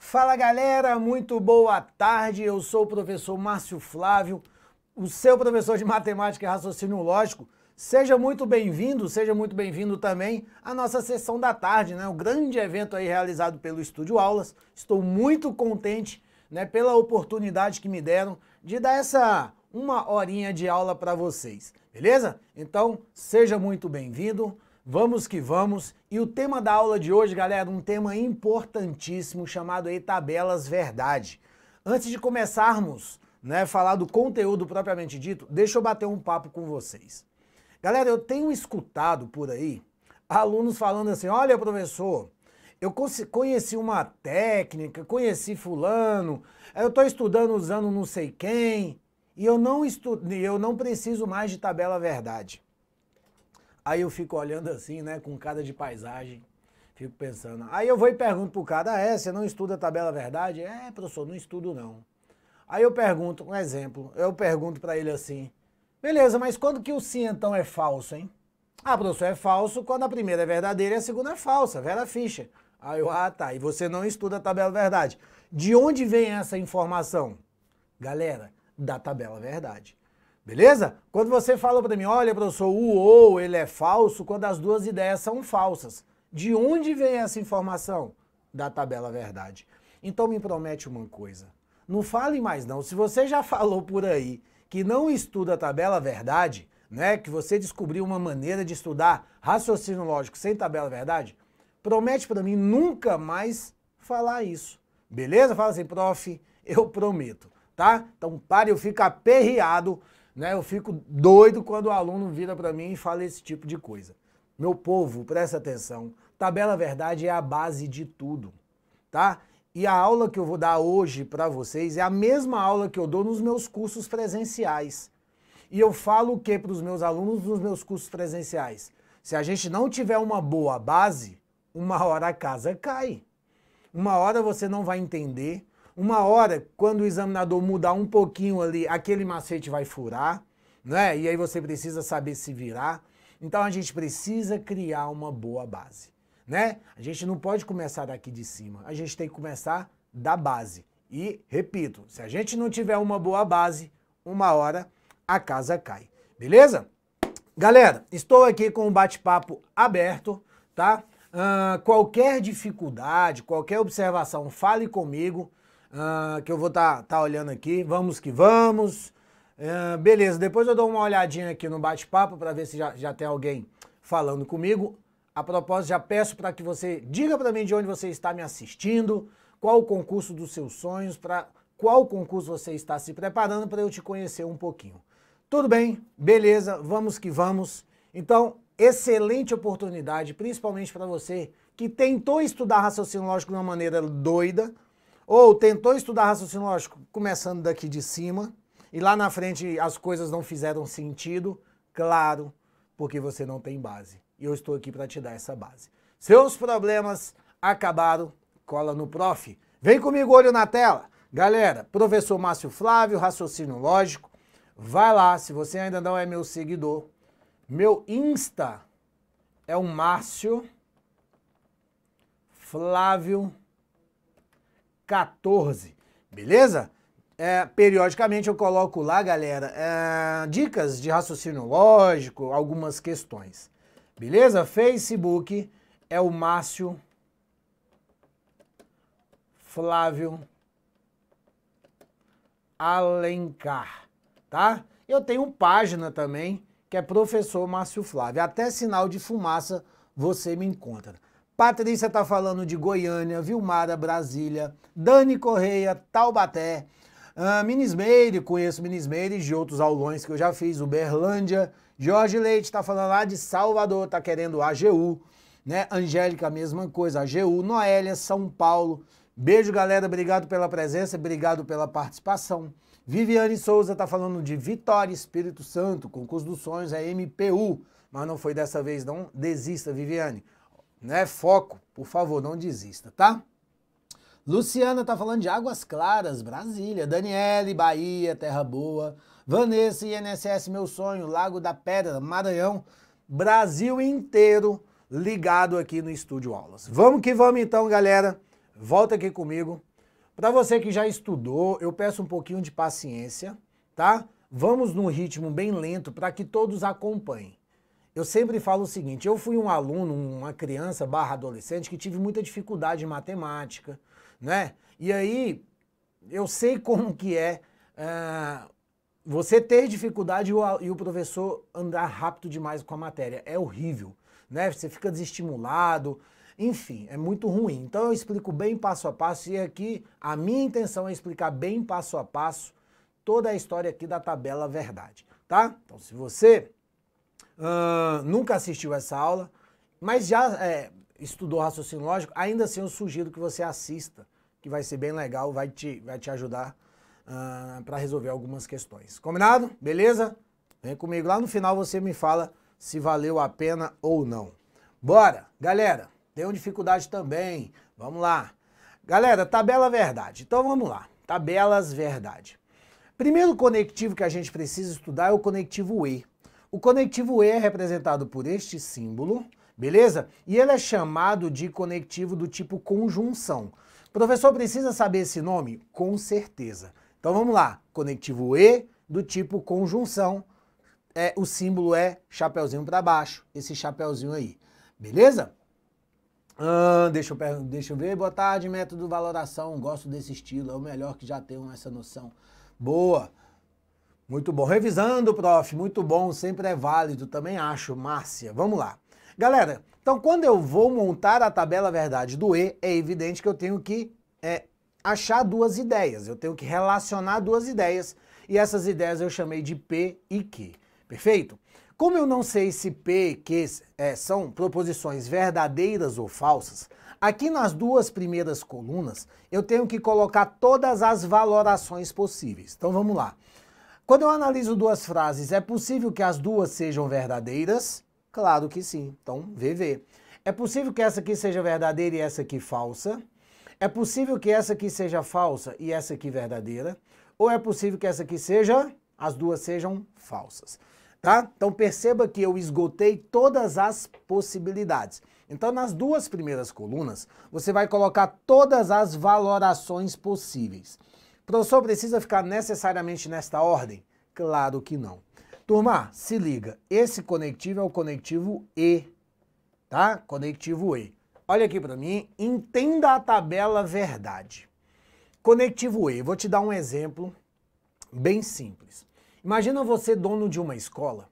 Fala galera, muito boa tarde. Eu sou o professor Márcio Flávio, o seu professor de matemática e raciocínio lógico. Seja muito bem-vindo, seja muito bem-vindo também à nossa sessão da tarde, né? O grande evento aí realizado pelo Estúdio Aulas. Estou muito contente, né, pela oportunidade que me deram de dar essa uma horinha de aula para vocês, beleza? Então, seja muito bem-vindo. Vamos que vamos. E o tema da aula de hoje, galera, um tema importantíssimo chamado aí tabelas verdade. Antes de começarmos, né, falar do conteúdo propriamente dito, deixa eu bater um papo com vocês. Galera, eu tenho escutado por aí alunos falando assim: olha, professor, eu conheci uma técnica, conheci fulano, eu estou estudando usando não sei quem, e eu não, estudo, eu não preciso mais de tabela verdade. Aí eu fico olhando assim, né, com cara de paisagem, fico pensando. Aí eu vou e pergunto pro cara, ah, é, você não estuda tabela verdade? É, professor, não estudo não. Aí eu pergunto, um exemplo, eu pergunto para ele assim, Beleza, mas quando que o sim então é falso, hein? Ah, professor, é falso quando a primeira é verdadeira e a segunda é falsa, vera ficha. Aí eu, ah tá, e você não estuda a tabela verdade. De onde vem essa informação? Galera, da tabela verdade. Beleza? Quando você falou para mim, olha professor, o ou ele é falso quando as duas ideias são falsas. De onde vem essa informação? Da tabela verdade. Então me promete uma coisa. Não fale mais não. Se você já falou por aí que não estuda a tabela verdade, né, que você descobriu uma maneira de estudar raciocínio lógico sem tabela verdade, promete para mim nunca mais falar isso. Beleza? Fala assim, prof, eu prometo, tá? Então pare, eu fico aperreado, né? Eu fico doido quando o aluno vira para mim e fala esse tipo de coisa. Meu povo, presta atenção. Tabela verdade é a base de tudo, tá? E a aula que eu vou dar hoje para vocês é a mesma aula que eu dou nos meus cursos presenciais. E eu falo o que para os meus alunos nos meus cursos presenciais? Se a gente não tiver uma boa base, uma hora a casa cai. Uma hora você não vai entender. Uma hora, quando o examinador mudar um pouquinho ali, aquele macete vai furar, né? E aí você precisa saber se virar. Então a gente precisa criar uma boa base né? A gente não pode começar daqui de cima, a gente tem que começar da base. E, repito, se a gente não tiver uma boa base, uma hora a casa cai. Beleza? Galera, estou aqui com um bate-papo aberto, tá? Uh, qualquer dificuldade, qualquer observação, fale comigo, uh, que eu vou estar tá, tá olhando aqui. Vamos que vamos. Uh, beleza, depois eu dou uma olhadinha aqui no bate-papo para ver se já, já tem alguém falando comigo. A propósito, já peço para que você diga para mim de onde você está me assistindo, qual o concurso dos seus sonhos, para qual concurso você está se preparando para eu te conhecer um pouquinho. Tudo bem? Beleza? Vamos que vamos. Então, excelente oportunidade, principalmente para você que tentou estudar raciocínio lógico de uma maneira doida, ou tentou estudar raciocínio lógico começando daqui de cima, e lá na frente as coisas não fizeram sentido, claro, porque você não tem base e eu estou aqui para te dar essa base. Seus problemas acabaram, cola no prof. Vem comigo, olho na tela. Galera, professor Márcio Flávio, raciocínio lógico. Vai lá, se você ainda não é meu seguidor. Meu Insta é o Márcio Flávio 14, beleza? É, periodicamente eu coloco lá, galera, é, dicas de raciocínio lógico, algumas questões. Beleza? Facebook é o Márcio Flávio Alencar, tá? Eu tenho página também, que é professor Márcio Flávio. Até sinal de fumaça você me encontra. Patrícia tá falando de Goiânia, Vilmara, Brasília, Dani Correia, Taubaté, uh, Minismeire, conheço Minismeire de outros aulões que eu já fiz, Uberlândia, Jorge Leite está falando lá de Salvador, está querendo AGU, né? Angélica, mesma coisa, AGU, Noélia, São Paulo. Beijo, galera, obrigado pela presença, obrigado pela participação. Viviane Souza está falando de Vitória, Espírito Santo, concurso dos sonhos é MPU, mas não foi dessa vez, não desista, Viviane. Né? Foco, por favor, não desista, tá? Luciana tá falando de Águas Claras, Brasília. Daniele, Bahia, Terra Boa. Vanessa, INSS Meu Sonho, Lago da Pedra, Maranhão. Brasil inteiro ligado aqui no Estúdio Aulas. Vamos que vamos então, galera. Volta aqui comigo. Para você que já estudou, eu peço um pouquinho de paciência, tá? Vamos num ritmo bem lento para que todos acompanhem. Eu sempre falo o seguinte, eu fui um aluno, uma criança barra adolescente que tive muita dificuldade em matemática, né? E aí, eu sei como que é uh, você ter dificuldade e o, e o professor andar rápido demais com a matéria. É horrível, né? Você fica desestimulado, enfim, é muito ruim. Então eu explico bem passo a passo e aqui a minha intenção é explicar bem passo a passo toda a história aqui da tabela verdade, tá? Então se você uh, nunca assistiu essa aula, mas já é, estudou raciocínio lógico, ainda assim eu sugiro que você assista, que vai ser bem legal, vai te, vai te ajudar uh, ah, para resolver algumas questões. Combinado? Beleza? Vem comigo. Lá no final você me fala se valeu a pena ou não. Bora! Galera, tem uma dificuldade também. Vamos lá. Galera, tabela verdade. Então vamos lá. Tabelas verdade. Primeiro conectivo que a gente precisa estudar é o conectivo E. O conectivo E é representado por este símbolo, beleza? E ele é chamado de conectivo do tipo conjunção. O professor precisa saber esse nome? Com certeza. Então vamos lá, conectivo E do tipo conjunção, é, o símbolo é chapeuzinho para baixo, esse chapeuzinho aí, beleza? Ah, deixa, eu deixa eu ver, boa tarde, método valoração, gosto desse estilo, é o melhor que já tenho essa noção. Boa, muito bom. Revisando, prof, muito bom, sempre é válido, também acho, Márcia. Vamos lá. Galera, então quando eu vou montar a tabela verdade do E, é evidente que eu tenho que é, achar duas ideias, eu tenho que relacionar duas ideias, e essas ideias eu chamei de P e Q, perfeito? Como eu não sei se P e Q é, são proposições verdadeiras ou falsas, aqui nas duas primeiras colunas eu tenho que colocar todas as valorações possíveis. Então vamos lá. Quando eu analiso duas frases, é possível que as duas sejam verdadeiras Claro que sim. Então, VV. É possível que essa aqui seja verdadeira e essa aqui falsa? É possível que essa aqui seja falsa e essa aqui verdadeira? Ou é possível que essa aqui seja, as duas sejam falsas? Tá? Então perceba que eu esgotei todas as possibilidades. Então nas duas primeiras colunas, você vai colocar todas as valorações possíveis. Professor, precisa ficar necessariamente nesta ordem? Claro que não. Turma, se liga, esse conectivo é o conectivo E, tá? Conectivo E. Olha aqui para mim, entenda a tabela verdade. Conectivo E, vou te dar um exemplo bem simples. Imagina você dono de uma escola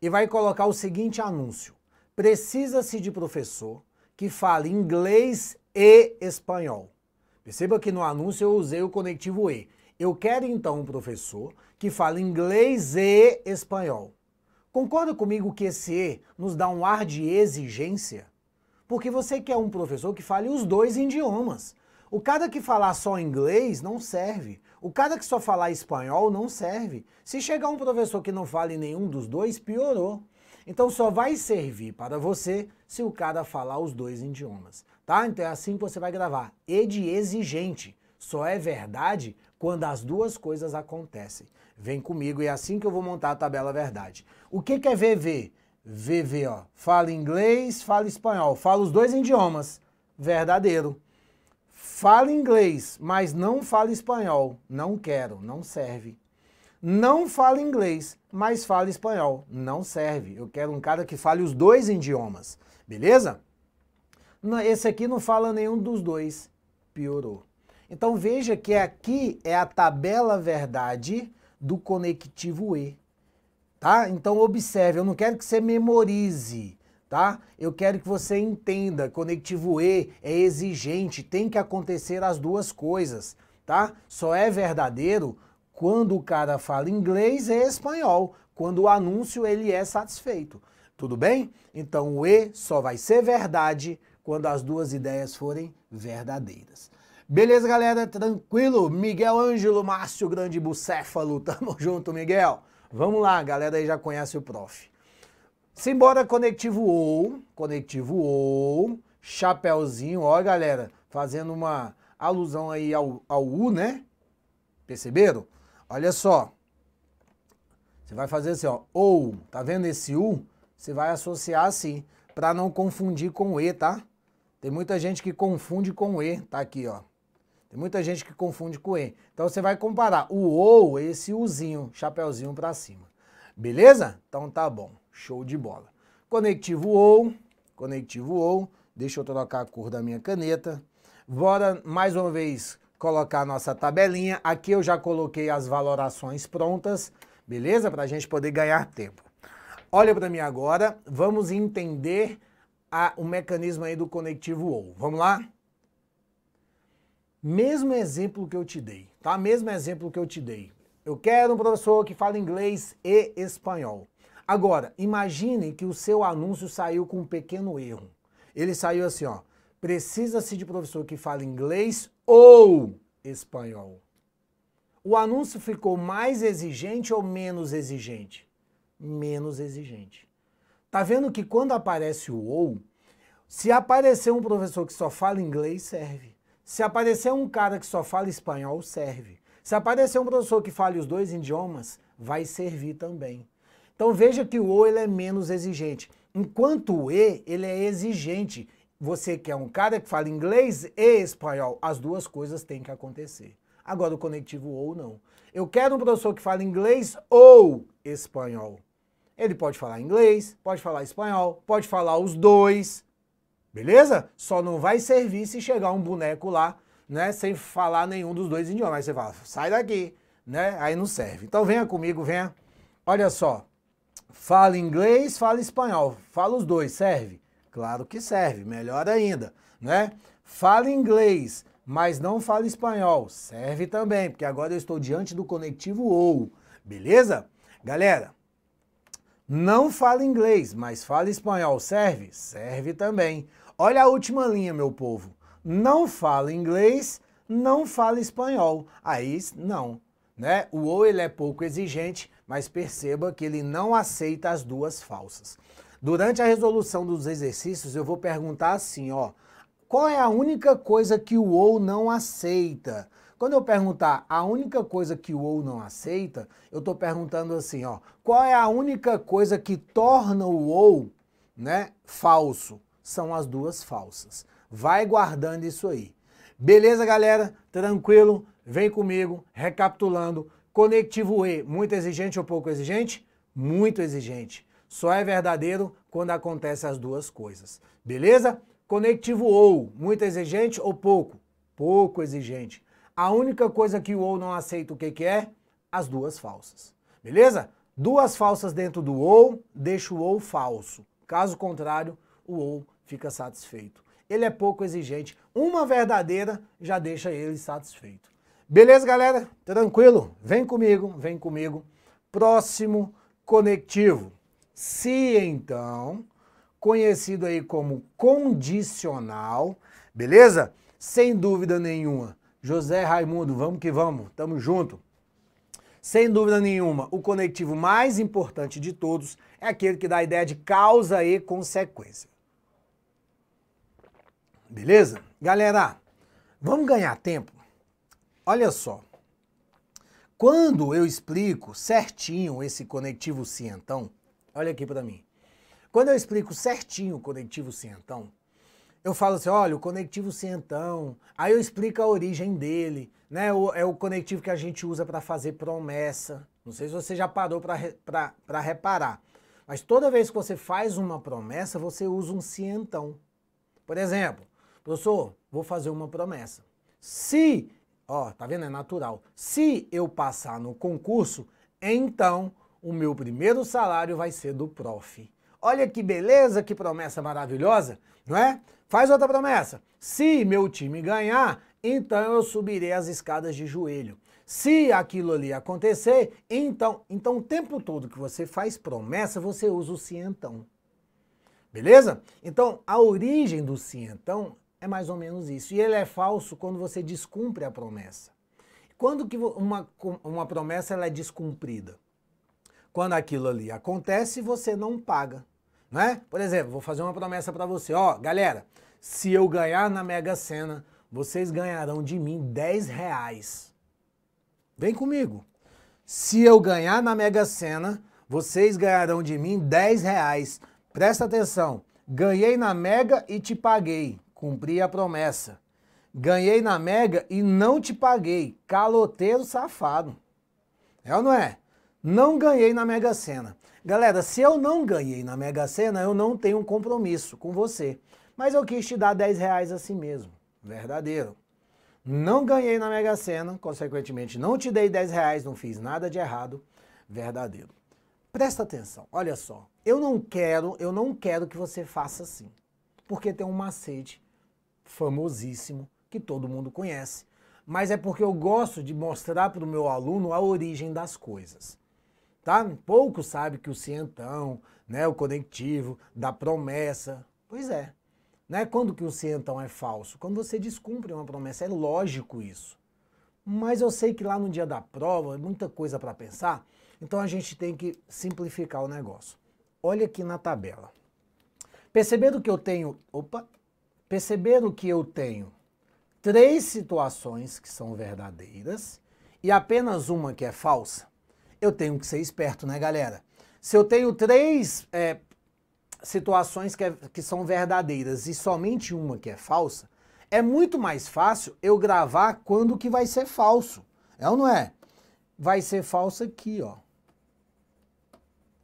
e vai colocar o seguinte anúncio. Precisa-se de professor que fale inglês e espanhol. Perceba que no anúncio eu usei o conectivo E. Eu quero então um professor que fale inglês e espanhol. Concorda comigo que esse E nos dá um ar de exigência? Porque você quer um professor que fale os dois idiomas. O cara que falar só inglês não serve. O cara que só falar espanhol não serve. Se chegar um professor que não fale nenhum dos dois, piorou. Então só vai servir para você se o cara falar os dois idiomas, tá? Então é assim que você vai gravar. E de exigente só é verdade quando as duas coisas acontecem. Vem comigo e é assim que eu vou montar a tabela verdade. O que, que é VV? VV, ó, fala inglês, fala espanhol, fala os dois idiomas, verdadeiro. Fala inglês, mas não fala espanhol, não quero, não serve. Não fala inglês, mas fala espanhol, não serve. Eu quero um cara que fale os dois idiomas, beleza? Esse aqui não fala nenhum dos dois, piorou. Então veja que aqui é a tabela verdade do conectivo E, tá? Então observe, eu não quero que você memorize, tá? Eu quero que você entenda, conectivo E é exigente, tem que acontecer as duas coisas, tá? Só é verdadeiro quando o cara fala inglês e espanhol, quando o anúncio ele é satisfeito. Tudo bem? Então o E só vai ser verdade quando as duas ideias forem verdadeiras. Beleza, galera? Tranquilo? Miguel Ângelo Márcio Grande Bucéfalo, tamo junto, Miguel. Vamos lá, galera aí já conhece o prof. Simbora conectivo ou, conectivo ou, chapéuzinho, ó galera, fazendo uma alusão aí ao, ao U, né? Perceberam? Olha só. Você vai fazer assim, ó, ou, tá vendo esse U? Você vai associar assim, para não confundir com E, tá? Tem muita gente que confunde com E, tá aqui, ó. Tem muita gente que confunde com E. Então você vai comparar o ou, esse uzinho, chapéuzinho para cima. Beleza? Então tá bom. Show de bola. Conectivo ou, conectivo ou. Deixa eu trocar a cor da minha caneta. Bora mais uma vez colocar a nossa tabelinha. Aqui eu já coloquei as valorações prontas, beleza? Para a gente poder ganhar tempo. Olha para mim agora, vamos entender a, o mecanismo aí do conectivo ou. Vamos lá? Mesmo exemplo que eu te dei, tá? Mesmo exemplo que eu te dei. Eu quero um professor que fala inglês e espanhol. Agora, imagine que o seu anúncio saiu com um pequeno erro. Ele saiu assim, ó. Precisa-se de professor que fala inglês ou espanhol. O anúncio ficou mais exigente ou menos exigente? Menos exigente. Tá vendo que quando aparece o ou, se aparecer um professor que só fala inglês, serve. Se aparecer um cara que só fala espanhol, serve. Se aparecer um professor que fale os dois idiomas, vai servir também. Então veja que o O ele é menos exigente. Enquanto o E, ele é exigente. Você quer um cara que fala inglês e espanhol, as duas coisas têm que acontecer. Agora o conectivo ou não. Eu quero um professor que fale inglês ou espanhol. Ele pode falar inglês, pode falar espanhol, pode falar os dois. Beleza? Só não vai servir se chegar um boneco lá, né? Sem falar nenhum dos dois idiomas. Aí você fala, sai daqui, né? Aí não serve. Então venha comigo, venha. Olha só. Fala inglês, fala espanhol. Fala os dois, serve? Claro que serve, melhor ainda, né? Fala inglês, mas não fala espanhol. Serve também, porque agora eu estou diante do conectivo ou. Beleza? Galera, não fala inglês, mas fala espanhol. Serve? Serve também. Olha a última linha, meu povo. Não fala inglês, não fala espanhol. Aí não, né? O ou ele é pouco exigente, mas perceba que ele não aceita as duas falsas. Durante a resolução dos exercícios, eu vou perguntar assim, ó: qual é a única coisa que o ou não aceita? Quando eu perguntar a única coisa que o ou não aceita, eu estou perguntando assim, ó, qual é a única coisa que torna o ou, né, falso? são as duas falsas. Vai guardando isso aí. Beleza, galera? Tranquilo? Vem comigo, recapitulando. Conectivo E, muito exigente ou pouco exigente? Muito exigente. Só é verdadeiro quando acontecem as duas coisas. Beleza? Conectivo OU, muito exigente ou pouco? Pouco exigente. A única coisa que o OU não aceita o que, que é? As duas falsas. Beleza? Duas falsas dentro do OU, deixa o OU falso. Caso contrário, o OU fica satisfeito. Ele é pouco exigente. Uma verdadeira já deixa ele satisfeito. Beleza, galera? Tranquilo? Vem comigo, vem comigo. Próximo conectivo. Se então, conhecido aí como condicional, beleza? Sem dúvida nenhuma. José Raimundo, vamos que vamos, tamo junto. Sem dúvida nenhuma, o conectivo mais importante de todos é aquele que dá a ideia de causa e consequência. Beleza? Galera, vamos ganhar tempo? Olha só. Quando eu explico certinho esse conectivo cientão, olha aqui para mim. Quando eu explico certinho o conectivo cientão, eu falo assim, olha, o conectivo cientão, aí eu explico a origem dele, né? O, é o conectivo que a gente usa para fazer promessa. Não sei se você já parou para reparar, mas toda vez que você faz uma promessa, você usa um cientão. Por exemplo, Professor, vou fazer uma promessa. Se, ó, tá vendo? É natural. Se eu passar no concurso, então o meu primeiro salário vai ser do prof. Olha que beleza, que promessa maravilhosa, não é? Faz outra promessa. Se meu time ganhar, então eu subirei as escadas de joelho. Se aquilo ali acontecer, então, então o tempo todo que você faz promessa, você usa o cientão. Beleza? Então, a origem do cientão é mais ou menos isso. E ele é falso quando você descumpre a promessa. Quando que uma, uma promessa ela é descumprida? Quando aquilo ali acontece, você não paga. Né? Por exemplo, vou fazer uma promessa para você. Ó, galera, se eu ganhar na Mega Sena, vocês ganharão de mim 10 reais. Vem comigo. Se eu ganhar na Mega Sena, vocês ganharão de mim 10 reais. Presta atenção. Ganhei na Mega e te paguei. Cumpri a promessa. Ganhei na Mega e não te paguei. Caloteiro safado. É ou não é? Não ganhei na Mega Sena. Galera, se eu não ganhei na Mega Sena, eu não tenho um compromisso com você. Mas eu quis te dar 10 reais assim mesmo. Verdadeiro. Não ganhei na Mega Sena, consequentemente não te dei 10 reais, não fiz nada de errado. Verdadeiro. Presta atenção, olha só. Eu não quero, eu não quero que você faça assim. Porque tem um macete famosíssimo, que todo mundo conhece. Mas é porque eu gosto de mostrar para o meu aluno a origem das coisas. Tá? Pouco sabe que o cientão, né, o conectivo, da promessa. Pois é. Né? Quando que o cientão é falso? Quando você descumpre uma promessa. É lógico isso. Mas eu sei que lá no dia da prova é muita coisa para pensar, então a gente tem que simplificar o negócio. Olha aqui na tabela. Percebendo que eu tenho. Opa, perceberam que eu tenho três situações que são verdadeiras e apenas uma que é falsa? Eu tenho que ser esperto, né, galera? Se eu tenho três é, situações que, é, que são verdadeiras e somente uma que é falsa, é muito mais fácil eu gravar quando que vai ser falso. É ou não é? Vai ser falso aqui, ó.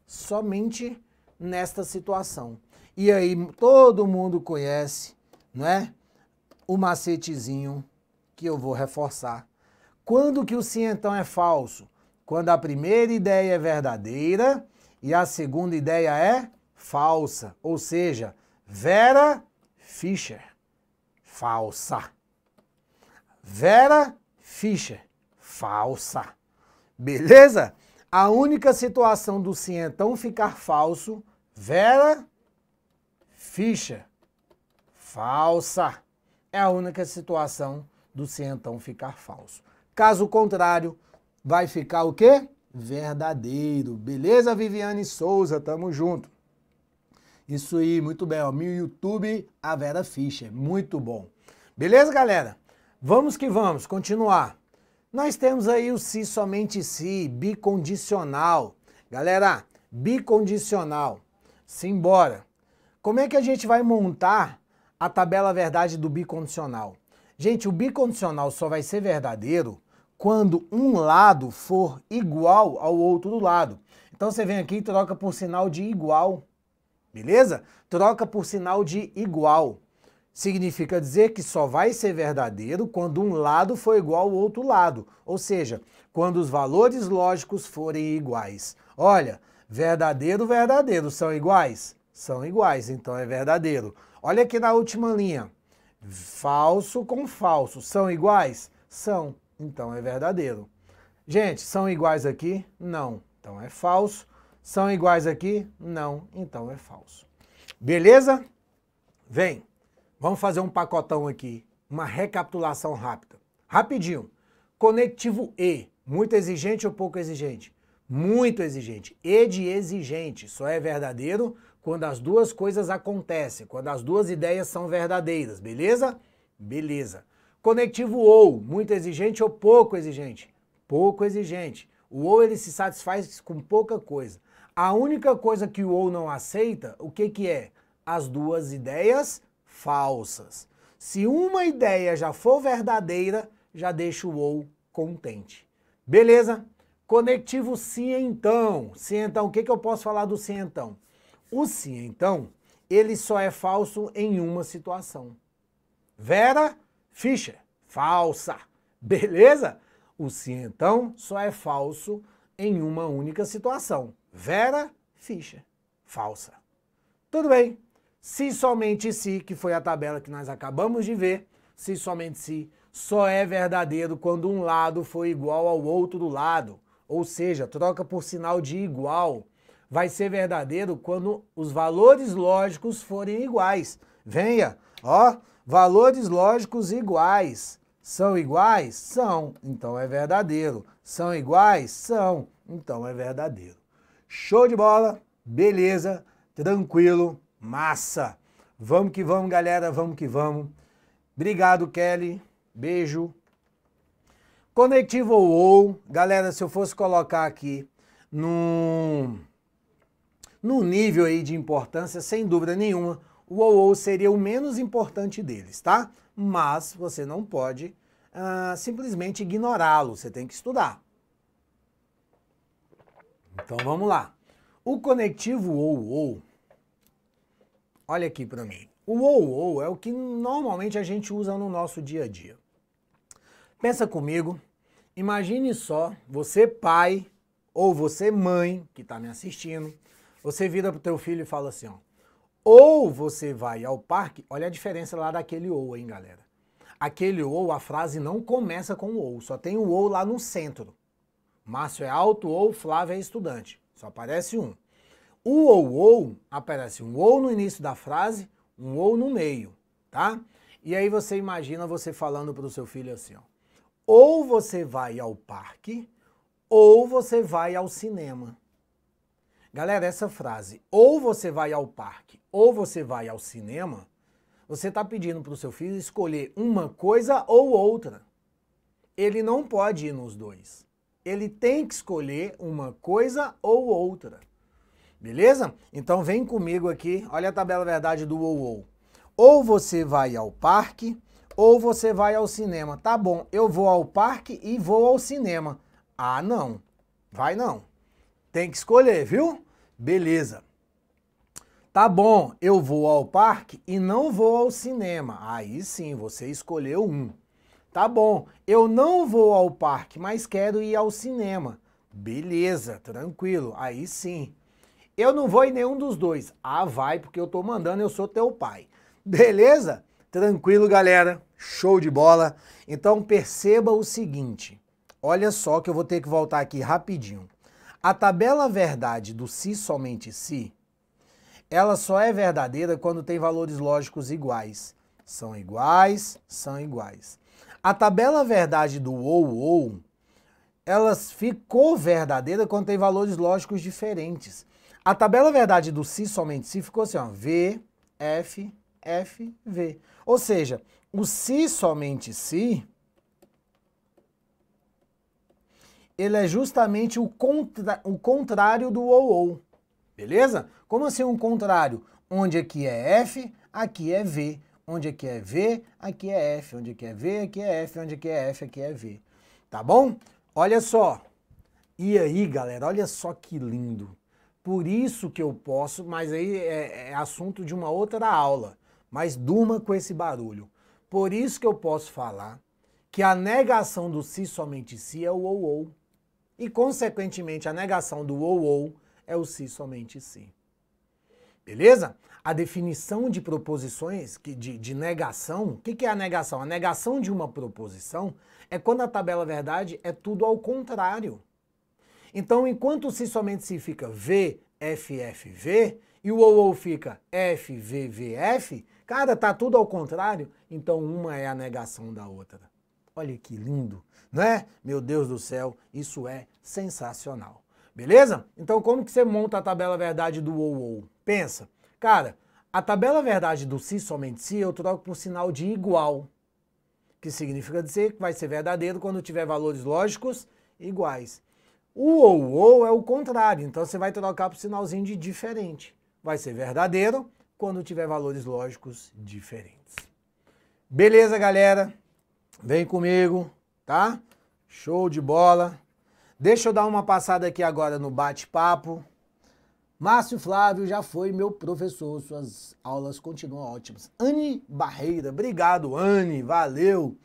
Somente nesta situação. E aí todo mundo conhece não é? O macetezinho que eu vou reforçar. Quando que o sim então é falso? Quando a primeira ideia é verdadeira e a segunda ideia é falsa, ou seja, Vera Fischer, falsa. Vera Fischer, falsa. Beleza? A única situação do sim então ficar falso, Vera Fischer, falsa. É a única situação do então ficar falso. Caso contrário, vai ficar o quê? Verdadeiro. Beleza, Viviane Souza? Tamo junto. Isso aí, muito bem. Ó, meu YouTube, a Vera Fischer. Muito bom. Beleza, galera? Vamos que vamos, continuar. Nós temos aí o se somente se, bicondicional. Galera, bicondicional. Simbora. Como é que a gente vai montar a tabela verdade do bicondicional. Gente, o bicondicional só vai ser verdadeiro quando um lado for igual ao outro lado. Então você vem aqui e troca por sinal de igual, beleza? Troca por sinal de igual. Significa dizer que só vai ser verdadeiro quando um lado for igual ao outro lado, ou seja, quando os valores lógicos forem iguais. Olha, verdadeiro, verdadeiro, são iguais? São iguais, então é verdadeiro. Olha aqui na última linha. Falso com falso. São iguais? São. Então é verdadeiro. Gente, são iguais aqui? Não. Então é falso. São iguais aqui? Não. Então é falso. Beleza? Vem. Vamos fazer um pacotão aqui. Uma recapitulação rápida. Rapidinho. Conectivo E. Muito exigente ou pouco exigente? Muito exigente. E de exigente. Só é verdadeiro quando as duas coisas acontecem, quando as duas ideias são verdadeiras, beleza? Beleza. Conectivo ou, muito exigente ou pouco exigente? Pouco exigente. O ou ele se satisfaz com pouca coisa. A única coisa que o ou não aceita, o que que é? As duas ideias falsas. Se uma ideia já for verdadeira, já deixa o ou contente. Beleza? Conectivo sim então. Sim então, o que, que eu posso falar do sim então? O sim, então, ele só é falso em uma situação. Vera Fischer, falsa. Beleza? O sim, então, só é falso em uma única situação. Vera Fischer, falsa. Tudo bem. Se somente se, que foi a tabela que nós acabamos de ver, se somente se só é verdadeiro quando um lado for igual ao outro do lado, ou seja, troca por sinal de igual vai ser verdadeiro quando os valores lógicos forem iguais. Venha, ó, valores lógicos iguais. São iguais? São, então é verdadeiro. São iguais? São, então é verdadeiro. Show de bola, beleza, tranquilo, massa. Vamos que vamos, galera, vamos que vamos. Obrigado, Kelly. Beijo. Conectivo ou, galera, se eu fosse colocar aqui num no nível aí de importância, sem dúvida nenhuma, o OO seria o menos importante deles, tá? Mas você não pode ah, simplesmente ignorá-lo, você tem que estudar. Então vamos lá. O conectivo OO, olha aqui para mim. O OO é o que normalmente a gente usa no nosso dia a dia. Pensa comigo, imagine só você pai ou você mãe que está me assistindo, você vira pro teu filho e fala assim, ó. Ou você vai ao parque, olha a diferença lá daquele ou, hein, galera. Aquele ou, a frase não começa com o ou, só tem o ou lá no centro. Márcio é alto ou Flávio é estudante. Só aparece um. O ou ou aparece um ou no início da frase, um ou no meio, tá? E aí você imagina você falando para o seu filho assim, ó. Ou você vai ao parque, ou você vai ao cinema. Galera, essa frase, ou você vai ao parque ou você vai ao cinema, você está pedindo para o seu filho escolher uma coisa ou outra. Ele não pode ir nos dois. Ele tem que escolher uma coisa ou outra. Beleza? Então vem comigo aqui, olha a tabela verdade do ou ou. Ou você vai ao parque ou você vai ao cinema. Tá bom, eu vou ao parque e vou ao cinema. Ah, não. Vai não. Tem que escolher, viu? Beleza. Tá bom, eu vou ao parque e não vou ao cinema. Aí sim, você escolheu um. Tá bom, eu não vou ao parque, mas quero ir ao cinema. Beleza, tranquilo. Aí sim. Eu não vou em nenhum dos dois. Ah, vai, porque eu tô mandando, eu sou teu pai. Beleza? Tranquilo, galera. Show de bola. Então perceba o seguinte. Olha só que eu vou ter que voltar aqui rapidinho. A tabela verdade do si somente si, ela só é verdadeira quando tem valores lógicos iguais. São iguais, são iguais. A tabela verdade do ou ou, ela ficou verdadeira quando tem valores lógicos diferentes. A tabela verdade do si somente si ficou assim, ó, V, F, F, V. Ou seja, o si somente si ele é justamente o, contra, o contrário do ou ou. Beleza? Como assim um contrário? Onde aqui é F, aqui é V. Onde aqui é V, aqui é F. Onde aqui é V, aqui é F. Onde aqui é F, aqui é V. Tá bom? Olha só. E aí, galera, olha só que lindo. Por isso que eu posso, mas aí é, é assunto de uma outra aula. Mas durma com esse barulho. Por isso que eu posso falar que a negação do si somente si é o ou ou. E, consequentemente, a negação do ou ou é o se somente se Beleza? A definição de proposições, de, de negação, o que, que é a negação? A negação de uma proposição é quando a tabela verdade é tudo ao contrário. Então, enquanto o se somente se fica V, F, F, V, e o ou ou fica F, V, V, F, cara, tá tudo ao contrário, então uma é a negação da outra. Olha que lindo, não é? Meu Deus do céu, isso é sensacional. Beleza? Então como que você monta a tabela verdade do ou ou? Pensa, cara, a tabela verdade do si somente se eu troco por sinal de igual, que significa dizer que vai ser verdadeiro quando tiver valores lógicos iguais. O ou ou é o contrário, então você vai trocar por sinalzinho de diferente. Vai ser verdadeiro quando tiver valores lógicos diferentes. Beleza, galera? Vem comigo, tá? Show de bola. Deixa eu dar uma passada aqui agora no bate-papo. Márcio Flávio já foi meu professor, suas aulas continuam ótimas. Anne Barreira, obrigado, Anne, valeu.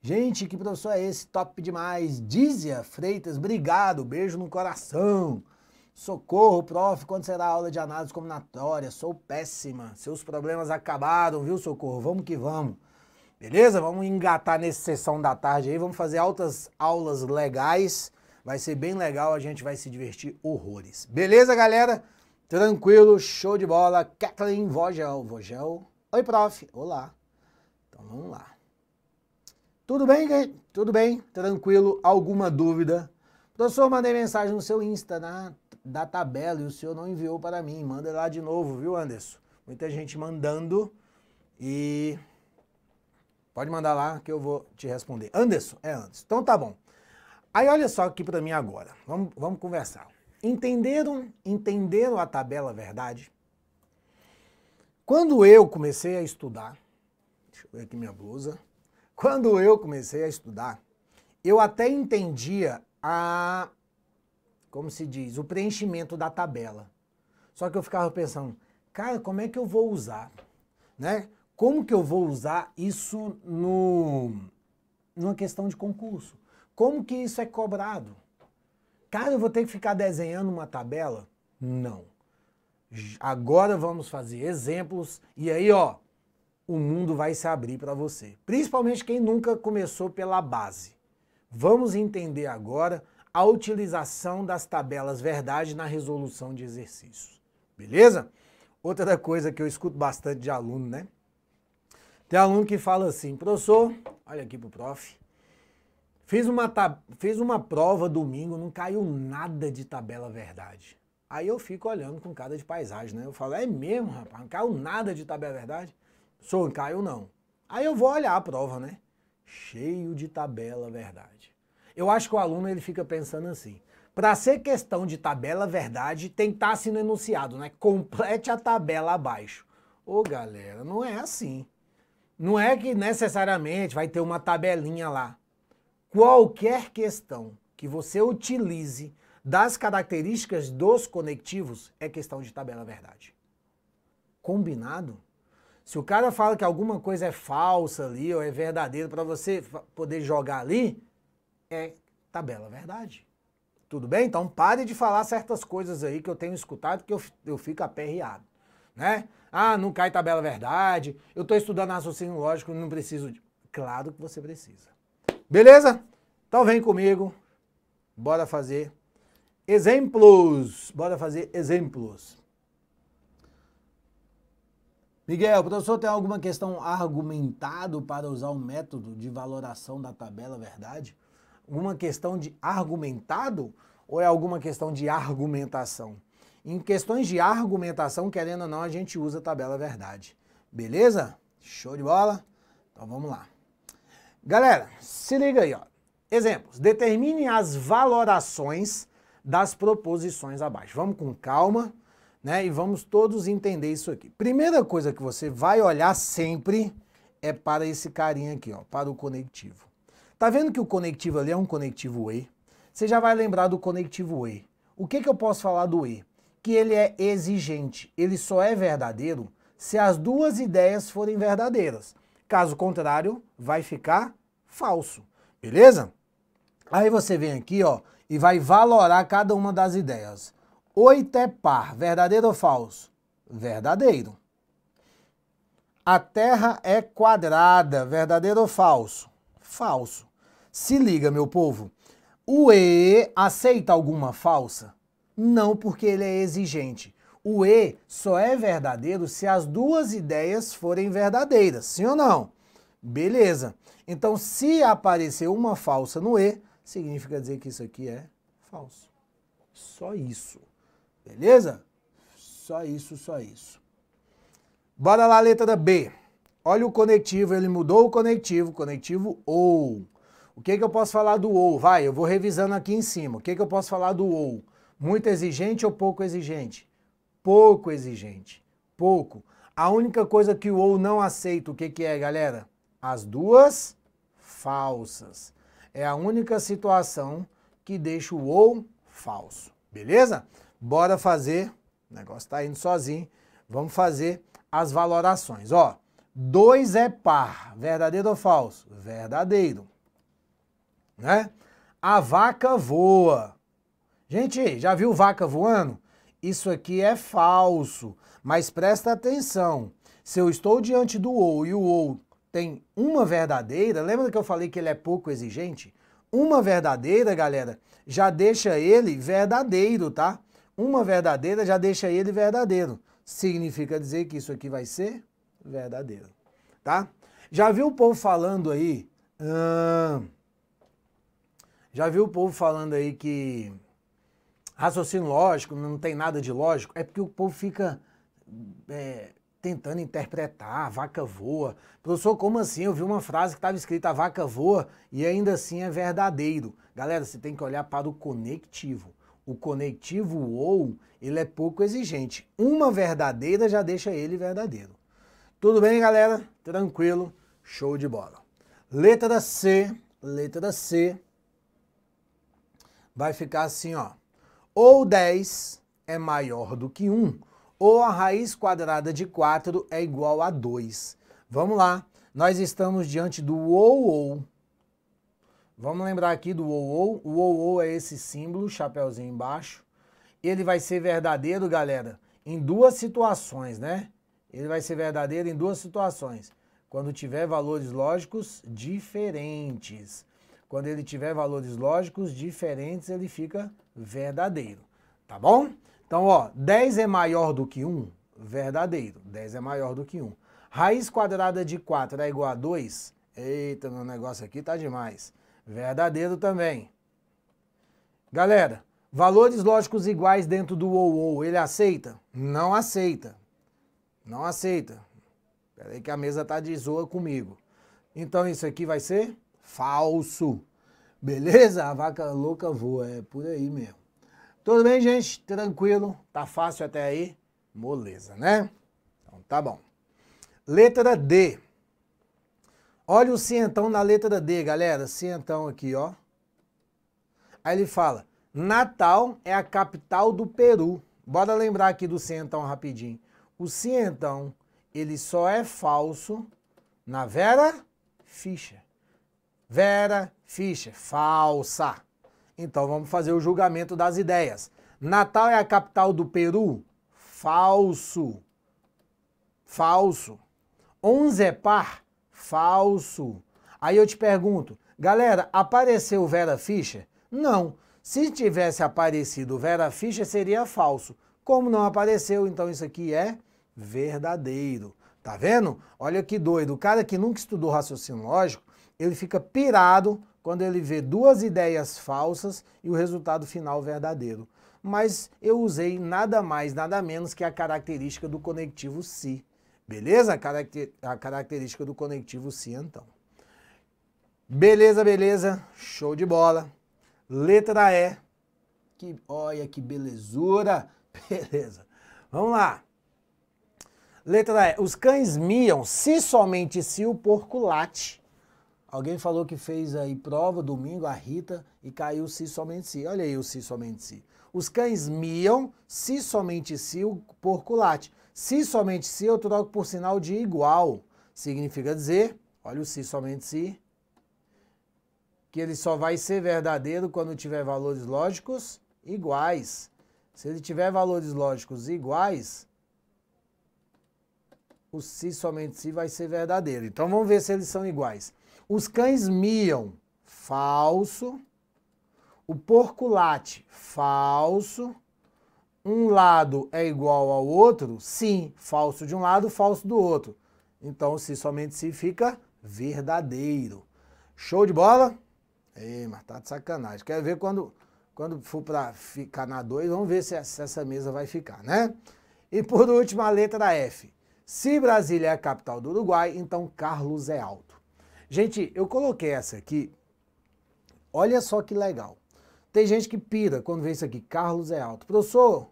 Gente, que professor é esse? Top demais. Dízia Freitas, obrigado, beijo no coração. Socorro, prof, quando será a aula de análise combinatória? Sou péssima. Seus problemas acabaram, viu, Socorro? Vamos que vamos. Beleza? Vamos engatar nessa sessão da tarde aí, vamos fazer altas aulas legais. Vai ser bem legal, a gente vai se divertir horrores. Beleza, galera? Tranquilo, show de bola. Kathleen Vogel. Vogel. Oi, prof. Olá. Então vamos lá. Tudo bem, Tudo bem? Tranquilo? Alguma dúvida? Professor, mandei mensagem no seu Insta na, da tabela e o senhor não enviou para mim. Manda lá de novo, viu, Anderson? Muita gente mandando e Pode mandar lá que eu vou te responder. Anderson, é Anderson. Então tá bom. Aí olha só aqui para mim agora. Vamos, vamos conversar. Entenderam, entenderam a tabela verdade? Quando eu comecei a estudar, deixa eu ver aqui minha blusa. Quando eu comecei a estudar, eu até entendia a como se diz, o preenchimento da tabela. Só que eu ficava pensando, cara, como é que eu vou usar, né? como que eu vou usar isso no, numa questão de concurso? Como que isso é cobrado? Cara, eu vou ter que ficar desenhando uma tabela? Não. Agora vamos fazer exemplos e aí, ó, o mundo vai se abrir para você. Principalmente quem nunca começou pela base. Vamos entender agora a utilização das tabelas verdade na resolução de exercícios. Beleza? Outra coisa que eu escuto bastante de aluno, né? Tem aluno que fala assim, professor, olha aqui pro prof. Fiz uma, fiz uma prova domingo, não caiu nada de tabela verdade. Aí eu fico olhando com cara de paisagem, né? Eu falo, é mesmo, rapaz, não caiu nada de tabela verdade? Sou, não caiu não. Aí eu vou olhar a prova, né? Cheio de tabela verdade. Eu acho que o aluno ele fica pensando assim, para ser questão de tabela verdade, tem que tá estar assim no enunciado, né? Complete a tabela abaixo. Ô galera, não é assim. Não é que necessariamente vai ter uma tabelinha lá. Qualquer questão que você utilize das características dos conectivos é questão de tabela verdade. Combinado? Se o cara fala que alguma coisa é falsa ali ou é verdadeira para você poder jogar ali, é tabela verdade. Tudo bem? Então pare de falar certas coisas aí que eu tenho escutado que eu, eu fico aperreado, né? Ah, não cai tabela é verdade. Eu estou estudando raciocínio lógico, não preciso. De... Claro que você precisa. Beleza? Então vem comigo. Bora fazer exemplos. Bora fazer exemplos. Miguel, professor, tem alguma questão argumentado para usar o método de valoração da tabela é verdade? Alguma questão de argumentado ou é alguma questão de argumentação? Em questões de argumentação, querendo ou não, a gente usa a tabela verdade. Beleza? Show de bola? Então vamos lá. Galera, se liga aí, ó. Exemplos. Determine as valorações das proposições abaixo. Vamos com calma, né? E vamos todos entender isso aqui. Primeira coisa que você vai olhar sempre é para esse carinha aqui, ó, para o conectivo. Tá vendo que o conectivo ali é um conectivo E? Você já vai lembrar do conectivo E. O que, que eu posso falar do E? que ele é exigente. Ele só é verdadeiro se as duas ideias forem verdadeiras. Caso contrário, vai ficar falso. Beleza? Aí você vem aqui, ó, e vai valorar cada uma das ideias. Oito é par, verdadeiro ou falso? Verdadeiro. A Terra é quadrada, verdadeiro ou falso? Falso. Se liga, meu povo. O E aceita alguma falsa? Não porque ele é exigente. O E só é verdadeiro se as duas ideias forem verdadeiras, sim ou não? Beleza. Então, se aparecer uma falsa no E, significa dizer que isso aqui é falso. Só isso. Beleza? Só isso, só isso. Bora lá, letra B. Olha o conectivo, ele mudou o conectivo, conectivo ou. O que, que eu posso falar do ou? Vai, eu vou revisando aqui em cima. O que, que eu posso falar do ou? Muito exigente ou pouco exigente? Pouco exigente. Pouco. A única coisa que o ou não aceita, o que, que é, galera? As duas falsas. É a única situação que deixa o ou falso. Beleza? Bora fazer. O negócio tá indo sozinho. Vamos fazer as valorações. Ó, 2 é par. Verdadeiro ou falso? Verdadeiro. Né? A vaca voa. Gente, já viu vaca voando? Isso aqui é falso, mas presta atenção. Se eu estou diante do ou e o ou tem uma verdadeira, lembra que eu falei que ele é pouco exigente? Uma verdadeira, galera, já deixa ele verdadeiro, tá? Uma verdadeira já deixa ele verdadeiro. Significa dizer que isso aqui vai ser verdadeiro, tá? Já viu o povo falando aí? Hum, já viu o povo falando aí que raciocínio lógico, não tem nada de lógico, é porque o povo fica é, tentando interpretar, a vaca voa. Professor, como assim? Eu vi uma frase que estava escrita a vaca voa e ainda assim é verdadeiro. Galera, você tem que olhar para o conectivo. O conectivo ou, ele é pouco exigente. Uma verdadeira já deixa ele verdadeiro. Tudo bem, galera? Tranquilo, show de bola. Letra C, letra C vai ficar assim, ó. Ou 10 é maior do que 1, ou a raiz quadrada de 4 é igual a 2. Vamos lá, nós estamos diante do ou ou. Vamos lembrar aqui do ou ou. O ou ou é esse símbolo, chapéuzinho embaixo. Ele vai ser verdadeiro, galera, em duas situações, né? Ele vai ser verdadeiro em duas situações. Quando tiver valores lógicos diferentes. Quando ele tiver valores lógicos diferentes, ele fica verdadeiro. Tá bom? Então, ó, 10 é maior do que 1, verdadeiro. 10 é maior do que 1. Raiz quadrada de 4 é igual a 2. Eita, meu negócio aqui tá demais. Verdadeiro também. Galera, valores lógicos iguais dentro do ou ou, ele aceita? Não aceita. Não aceita. Peraí que a mesa tá de zoa comigo. Então isso aqui vai ser falso. Beleza? A vaca louca voa, é por aí mesmo. Tudo bem, gente? Tranquilo? Tá fácil até aí? Moleza, né? Então tá bom. Letra D. Olha o cientão na letra D, galera. Cientão aqui, ó. Aí ele fala: Natal é a capital do Peru. Bora lembrar aqui do cientão rapidinho. O cientão, ele só é falso na Vera Ficha. Vera Fischer, falsa. Então vamos fazer o julgamento das ideias. Natal é a capital do Peru? Falso. Falso. Onze é par? Falso. Aí eu te pergunto, galera, apareceu Vera Fischer? Não. Se tivesse aparecido Vera Fischer, seria falso. Como não apareceu, então isso aqui é verdadeiro. Tá vendo? Olha que doido. O cara que nunca estudou raciocínio lógico, ele fica pirado quando ele vê duas ideias falsas e o resultado final verdadeiro. Mas eu usei nada mais, nada menos que a característica do conectivo se. Beleza? A característica do conectivo se, então. Beleza, beleza. Show de bola. Letra E. Que, olha que belezura. Beleza. Vamos lá. Letra E. Os cães miam se somente se o porco late Alguém falou que fez aí prova domingo, a Rita, e caiu se somente se. Olha aí o se somente se. Os cães miam se somente se o porco late. Se somente se eu troco por sinal de igual. Significa dizer, olha o se somente se, que ele só vai ser verdadeiro quando tiver valores lógicos iguais. Se ele tiver valores lógicos iguais, o se somente se vai ser verdadeiro. Então vamos ver se eles são iguais. Os cães miam, falso. O porco late, falso. Um lado é igual ao outro? Sim, falso de um lado, falso do outro. Então, se somente se fica verdadeiro. Show de bola? Ei, mas tá de sacanagem. Quer ver quando, quando for para ficar na 2, vamos ver se, se essa mesa vai ficar, né? E por último, a letra F. Se Brasília é a capital do Uruguai, então Carlos é alto. Gente, eu coloquei essa aqui. Olha só que legal. Tem gente que pira quando vê isso aqui. Carlos é alto. Professor,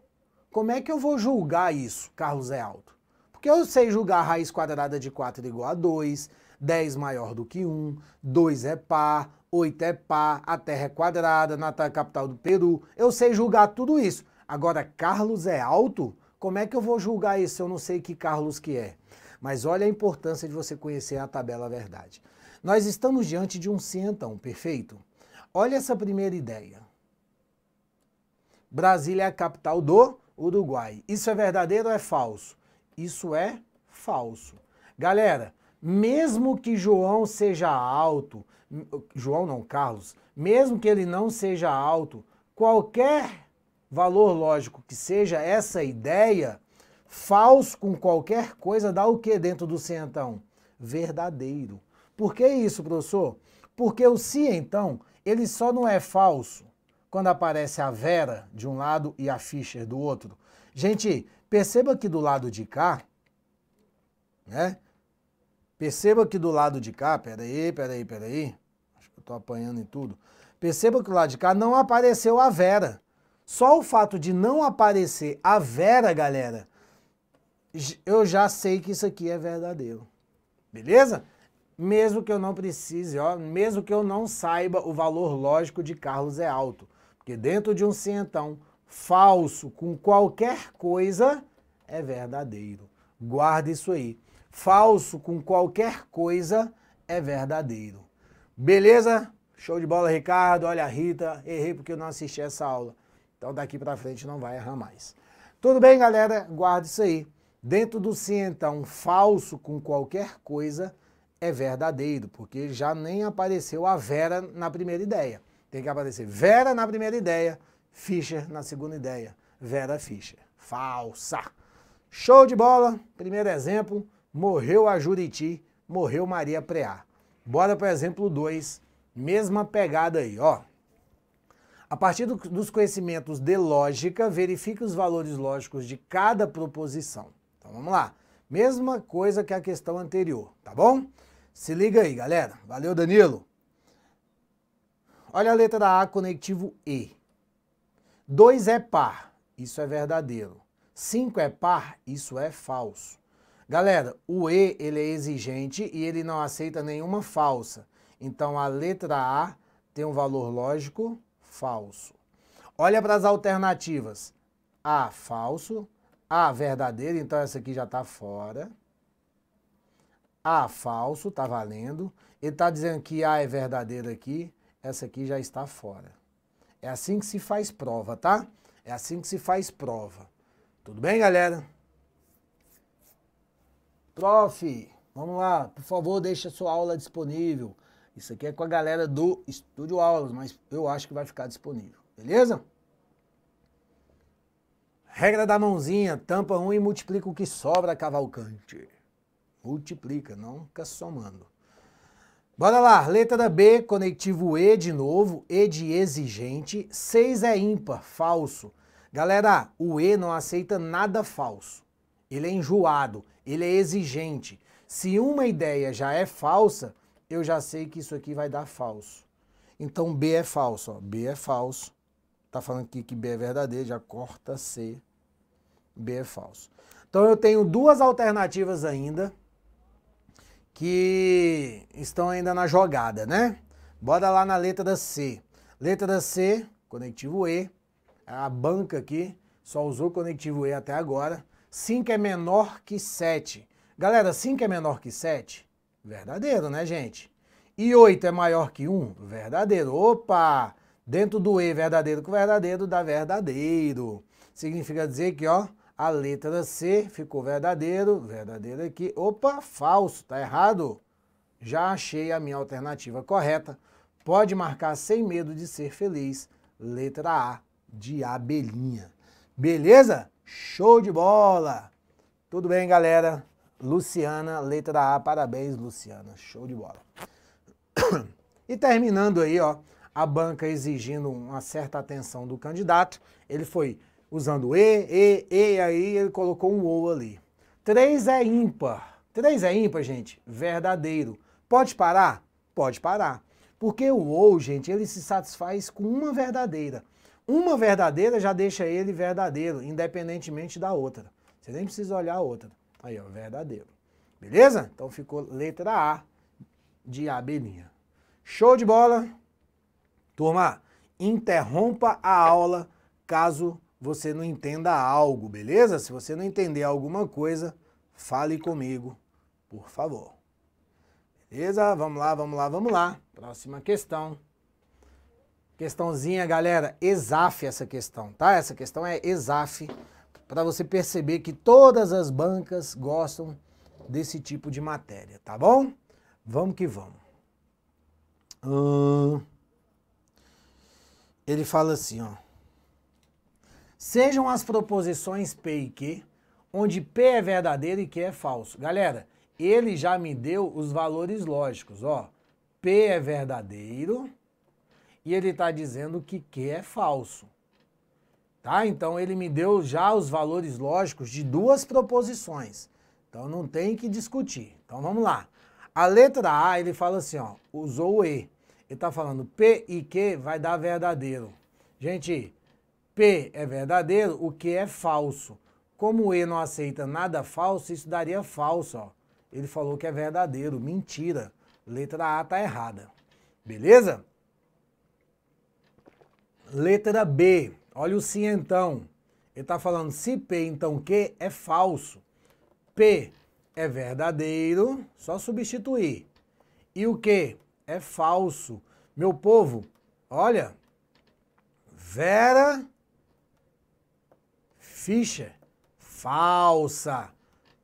como é que eu vou julgar isso? Carlos é alto. Porque eu sei julgar raiz quadrada de 4 é igual a 2, 10 maior do que 1, 2 é par, 8 é par, a Terra é quadrada, Natal é capital do Peru. Eu sei julgar tudo isso. Agora, Carlos é alto? Como é que eu vou julgar isso se eu não sei que Carlos que é? Mas olha a importância de você conhecer a tabela verdade. Nós estamos diante de um centão, perfeito. Olha essa primeira ideia. Brasília é a capital do Uruguai. Isso é verdadeiro ou é falso? Isso é falso. Galera, mesmo que João seja alto, João não, Carlos, mesmo que ele não seja alto, qualquer valor lógico que seja essa ideia, falso com qualquer coisa dá o que dentro do centão? Verdadeiro. Por que isso, professor? Porque o se então, ele só não é falso quando aparece a Vera de um lado e a Fischer do outro. Gente, perceba que do lado de cá, né? Perceba que do lado de cá, peraí, peraí, peraí, acho que eu tô apanhando em tudo. Perceba que do lado de cá não apareceu a Vera. Só o fato de não aparecer a Vera, galera, eu já sei que isso aqui é verdadeiro. Beleza? mesmo que eu não precise, ó, mesmo que eu não saiba o valor lógico de Carlos é alto. Porque dentro de um cientão falso com qualquer coisa é verdadeiro. Guarda isso aí. Falso com qualquer coisa é verdadeiro. Beleza? Show de bola, Ricardo. Olha, Rita, errei porque eu não assisti essa aula. Então daqui para frente não vai errar mais. Tudo bem, galera? Guarda isso aí. Dentro do cientão falso com qualquer coisa é verdadeiro, porque já nem apareceu a Vera na primeira ideia. Tem que aparecer Vera na primeira ideia, Fischer na segunda ideia. Vera Fischer. Falsa. Show de bola. Primeiro exemplo, morreu a Juriti, morreu Maria Preá. Bora para o exemplo 2, mesma pegada aí, ó. A partir do, dos conhecimentos de lógica, verifique os valores lógicos de cada proposição. Então vamos lá. Mesma coisa que a questão anterior, tá bom? Se liga aí, galera. Valeu, Danilo. Olha a letra A, conectivo E. 2 é par, isso é verdadeiro. 5 é par, isso é falso. Galera, o E ele é exigente e ele não aceita nenhuma falsa. Então a letra A tem um valor lógico falso. Olha para as alternativas. A falso, A verdadeiro, então essa aqui já está fora. A ah, falso, está valendo. Ele está dizendo que A ah, é verdadeiro aqui, essa aqui já está fora. É assim que se faz prova, tá? É assim que se faz prova. Tudo bem, galera? Prof, vamos lá, por favor, deixa sua aula disponível. Isso aqui é com a galera do Estúdio Aulas, mas eu acho que vai ficar disponível, beleza? Regra da mãozinha, tampa um e multiplica o que sobra, Cavalcante multiplica, não fica somando. Bora lá, letra B, conectivo E de novo, E de exigente, 6 é ímpar, falso. Galera, o E não aceita nada falso. Ele é enjoado, ele é exigente. Se uma ideia já é falsa, eu já sei que isso aqui vai dar falso. Então B é falso, ó. B é falso. Tá falando aqui que B é verdadeiro, já corta C. B é falso. Então eu tenho duas alternativas ainda que estão ainda na jogada, né? Bora lá na letra C. Letra C, conectivo E, a banca aqui só usou conectivo E até agora. 5 é menor que 7. Galera, 5 é menor que 7? Verdadeiro, né, gente? E 8 é maior que 1? Verdadeiro. Opa! Dentro do E verdadeiro com verdadeiro dá verdadeiro. Significa dizer que, ó, a letra C ficou verdadeiro, verdadeiro aqui. É opa, falso, tá errado. Já achei a minha alternativa correta. Pode marcar sem medo de ser feliz. Letra A, de abelhinha. Beleza? Show de bola! Tudo bem, galera? Luciana, letra A, parabéns, Luciana. Show de bola. E terminando aí, ó, a banca exigindo uma certa atenção do candidato, ele foi usando E, E, E, aí ele colocou um ou ali. 3 é ímpar. 3 é ímpar, gente? Verdadeiro. Pode parar? Pode parar. Porque o ou, gente, ele se satisfaz com uma verdadeira. Uma verdadeira já deixa ele verdadeiro, independentemente da outra. Você nem precisa olhar a outra. Aí, ó, verdadeiro. Beleza? Então ficou letra A de abelhinha. Show de bola? Turma, interrompa a aula caso você não entenda algo, beleza? Se você não entender alguma coisa, fale comigo, por favor. Beleza? Vamos lá, vamos lá, vamos lá. Próxima questão. Questãozinha, galera, Exafe essa questão, tá? Essa questão é exafe para você perceber que todas as bancas gostam desse tipo de matéria, tá bom? Vamos que vamos. Hum, ele fala assim, ó sejam as proposições P e Q, onde P é verdadeiro e Q é falso. Galera, ele já me deu os valores lógicos, ó. P é verdadeiro e ele está dizendo que Q é falso. Tá? Então ele me deu já os valores lógicos de duas proposições. Então não tem que discutir. Então vamos lá. A letra A, ele fala assim, ó, usou o E. Ele está falando P e Q vai dar verdadeiro. Gente, P é verdadeiro, o que é falso. Como E não aceita nada falso, isso daria falso. Ó. Ele falou que é verdadeiro, mentira. Letra A está errada. Beleza? Letra B. Olha o se então. Ele está falando se P então Q é falso. P é verdadeiro, só substituir. E o que é falso. Meu povo, olha. Vera ficha? Falsa!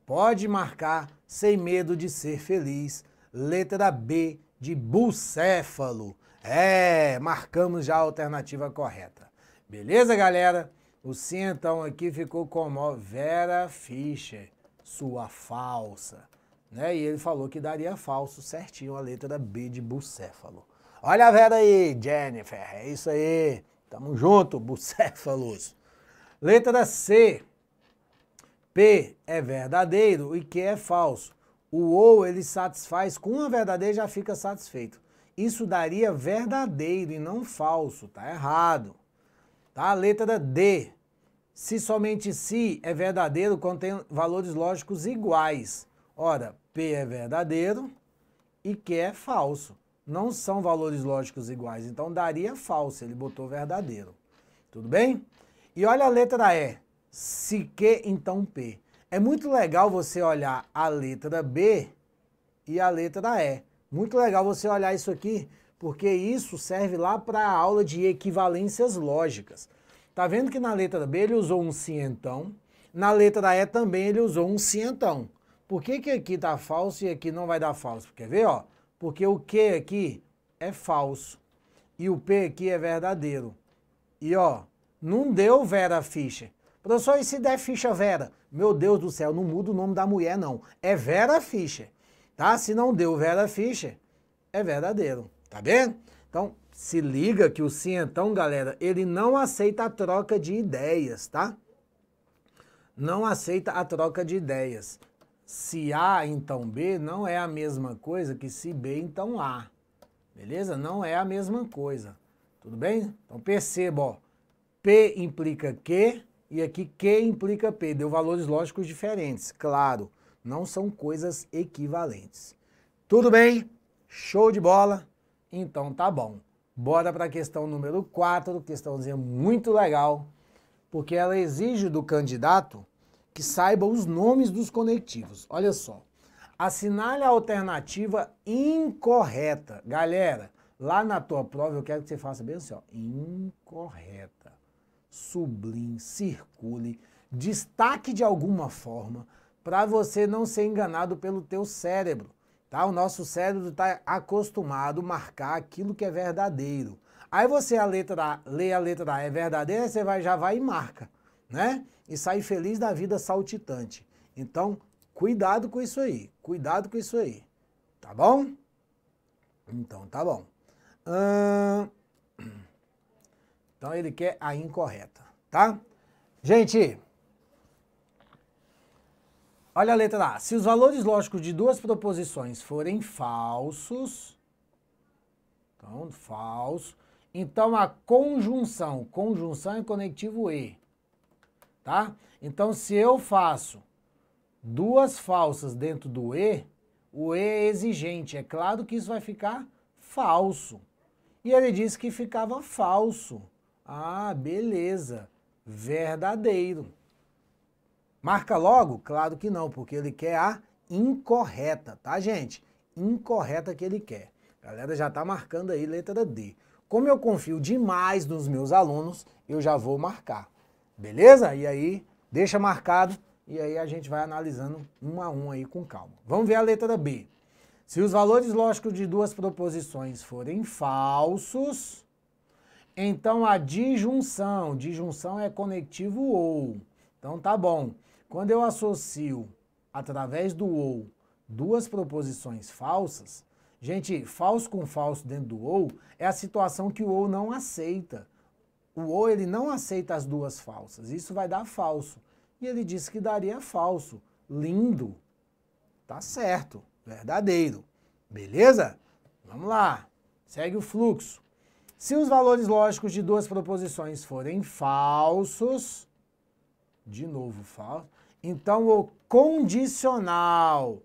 Pode marcar sem medo de ser feliz. Letra B de bucéfalo. É, marcamos já a alternativa correta. Beleza, galera? O sim então aqui ficou como Vera Fischer, sua falsa. Né? E ele falou que daria falso certinho a letra B de bucéfalo. Olha a Vera aí, Jennifer. É isso aí. Tamo junto, bucéfalos. Letra C. P é verdadeiro e Q é falso. O ou ele satisfaz com a verdadeira já fica satisfeito. Isso daria verdadeiro e não falso, tá errado. Tá? Letra D. Se somente se é verdadeiro contém valores lógicos iguais. Ora, P é verdadeiro e Q é falso. Não são valores lógicos iguais, então daria falso, ele botou verdadeiro. Tudo bem? E olha a letra E, se Q, então P. É muito legal você olhar a letra B e a letra E. Muito legal você olhar isso aqui, porque isso serve lá para a aula de equivalências lógicas. Tá vendo que na letra B ele usou um cientão, na letra E também ele usou um cientão. Por que, que aqui tá falso e aqui não vai dar falso? Quer ver, ó? Porque o Q aqui é falso e o P aqui é verdadeiro. E ó, não deu Vera Fischer. Professor, e se der ficha Vera? Meu Deus do céu, não muda o nome da mulher, não. É Vera Fischer, tá? Se não deu Vera Fischer, é verdadeiro, tá vendo? Então, se liga que o sim, então, galera, ele não aceita a troca de ideias, tá? Não aceita a troca de ideias. Se A, então B, não é a mesma coisa que se B, então A. Beleza? Não é a mesma coisa. Tudo bem? Então perceba, ó. P implica Q e aqui Q implica P. Deu valores lógicos diferentes, claro. Não são coisas equivalentes. Tudo bem? Show de bola? Então tá bom. Bora para a questão número 4, questãozinha muito legal, porque ela exige do candidato que saiba os nomes dos conectivos. Olha só. Assinale a alternativa incorreta. Galera, lá na tua prova eu quero que você faça bem assim, ó. Incorreta sublime, circule, destaque de alguma forma para você não ser enganado pelo teu cérebro, tá? O nosso cérebro está acostumado a marcar aquilo que é verdadeiro. Aí você a letra a, lê a letra A é verdadeira, você vai, já vai e marca, né? E sai feliz da vida saltitante. Então, cuidado com isso aí, cuidado com isso aí, tá bom? Então, tá bom. Hum... Então ele quer a incorreta, tá? Gente, olha a letra A. Se os valores lógicos de duas proposições forem falsos, então falso, então a conjunção, conjunção é conectivo E, tá? Então se eu faço duas falsas dentro do E, o E é exigente, é claro que isso vai ficar falso. E ele disse que ficava falso. Ah, beleza. Verdadeiro. Marca logo? Claro que não, porque ele quer a incorreta, tá, gente? Incorreta que ele quer. A galera já tá marcando aí letra D. Como eu confio demais nos meus alunos, eu já vou marcar. Beleza? E aí, deixa marcado e aí a gente vai analisando um a um aí com calma. Vamos ver a letra B. Se os valores lógicos de duas proposições forem falsos, então a disjunção, disjunção é conectivo ou. Então tá bom. Quando eu associo através do ou duas proposições falsas, gente, falso com falso dentro do ou é a situação que o ou não aceita. O ou ele não aceita as duas falsas. Isso vai dar falso. E ele disse que daria falso. Lindo. Tá certo. Verdadeiro. Beleza? Vamos lá. Segue o fluxo. Se os valores lógicos de duas proposições forem falsos, de novo falso, então o condicional.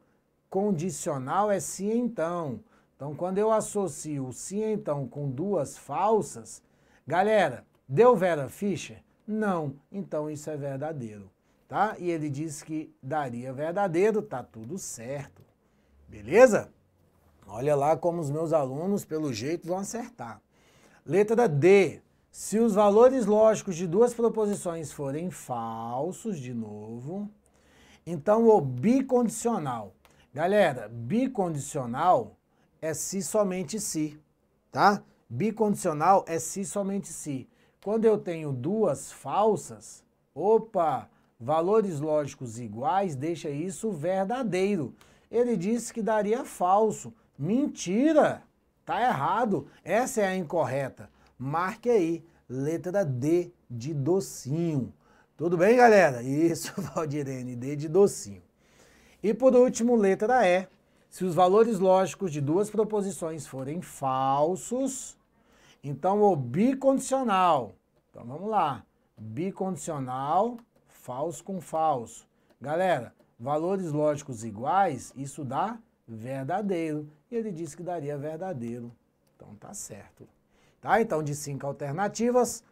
Condicional é se então. Então, quando eu associo o se então com duas falsas, galera, deu Vera Fischer? Não, então isso é verdadeiro, tá? E ele disse que daria verdadeiro, tá tudo certo. Beleza? Olha lá como os meus alunos, pelo jeito, vão acertar. Letra D. Se os valores lógicos de duas proposições forem falsos, de novo, então o bicondicional. Galera, bicondicional é se somente se, tá? Bicondicional é se somente se. Quando eu tenho duas falsas, opa, valores lógicos iguais, deixa isso verdadeiro. Ele disse que daria falso. Mentira! Tá errado. Essa é a incorreta. Marque aí, letra D de docinho. Tudo bem, galera? Isso, Valdirene, D de docinho. E por último, letra E. Se os valores lógicos de duas proposições forem falsos, então o bicondicional. Então vamos lá. Bicondicional, falso com falso. Galera, valores lógicos iguais, isso dá verdadeiro e ele disse que daria verdadeiro. Então tá certo. Tá? Então, de cinco alternativas,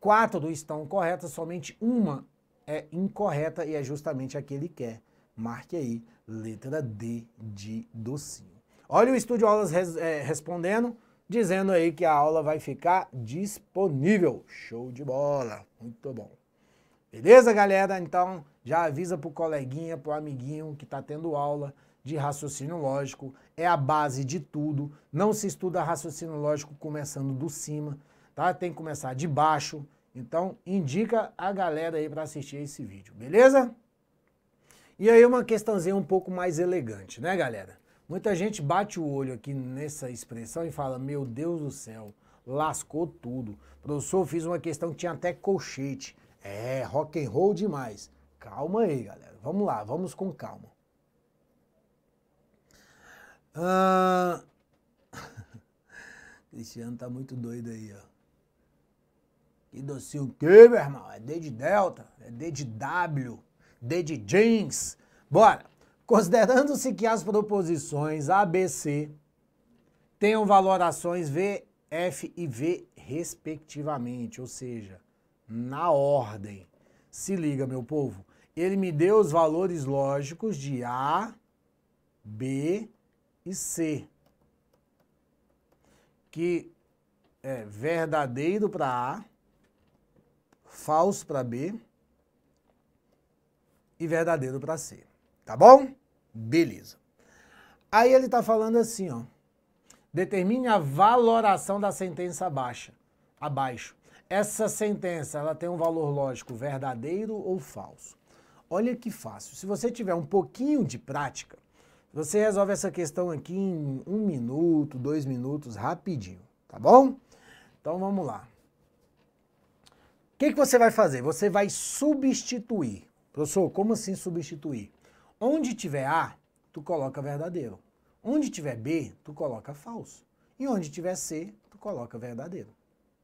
quatro estão corretas, somente uma é incorreta e é justamente a que ele quer. Marque aí, letra D de docinho. Olha o Estúdio Aulas res, é, respondendo, dizendo aí que a aula vai ficar disponível. Show de bola, muito bom. Beleza, galera? Então, já avisa pro coleguinha, pro amiguinho que tá tendo aula de raciocínio lógico é a base de tudo. Não se estuda raciocínio lógico começando do cima, tá? Tem que começar de baixo. Então, indica a galera aí para assistir esse vídeo, beleza? E aí uma questãozinha um pouco mais elegante, né, galera? Muita gente bate o olho aqui nessa expressão e fala: "Meu Deus do céu, lascou tudo. Professor, fiz uma questão que tinha até colchete. É, rock and roll demais. Calma aí, galera. Vamos lá, vamos com calma. Ah. Cristiano tá muito doido aí, ó. Que docinho o quê, meu irmão? É D de Delta, é D de W, D de Jeans. Bora! Considerando-se que as proposições A, B, C tenham valorações V, F e V, respectivamente, ou seja, na ordem. Se liga, meu povo. Ele me deu os valores lógicos de A, B, e C, que é verdadeiro para A, falso para B e verdadeiro para C. Tá bom? Beleza. Aí ele está falando assim, ó. Determine a valoração da sentença baixa, abaixo. Essa sentença, ela tem um valor lógico verdadeiro ou falso? Olha que fácil. Se você tiver um pouquinho de prática, você resolve essa questão aqui em um minuto, dois minutos, rapidinho, tá bom? Então vamos lá. O que, que você vai fazer? Você vai substituir. Professor, como assim substituir? Onde tiver A, tu coloca verdadeiro. Onde tiver B, tu coloca falso. E onde tiver C, tu coloca verdadeiro.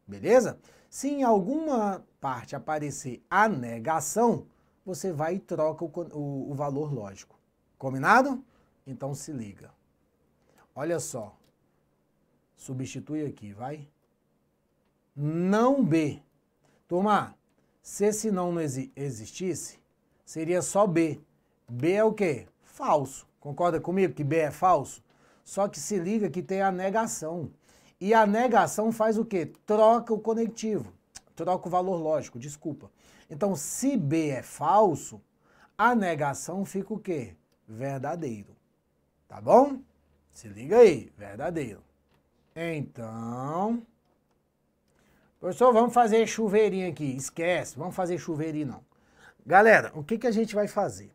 Beleza? Se em alguma parte aparecer a negação, você vai e troca o, o, o valor lógico. Combinado? Então se liga. Olha só. Substitui aqui, vai. Não B. Turma, se esse não, não existisse, seria só B. B é o quê? Falso. Concorda comigo que B é falso? Só que se liga que tem a negação. E a negação faz o quê? Troca o conectivo. Troca o valor lógico, desculpa. Então, se B é falso, a negação fica o quê? Verdadeiro. Tá bom? Se liga aí, verdadeiro. Então. Professor, vamos fazer chuveirinho aqui. Esquece, vamos fazer chuveirinho não. Galera, o que, que a gente vai fazer?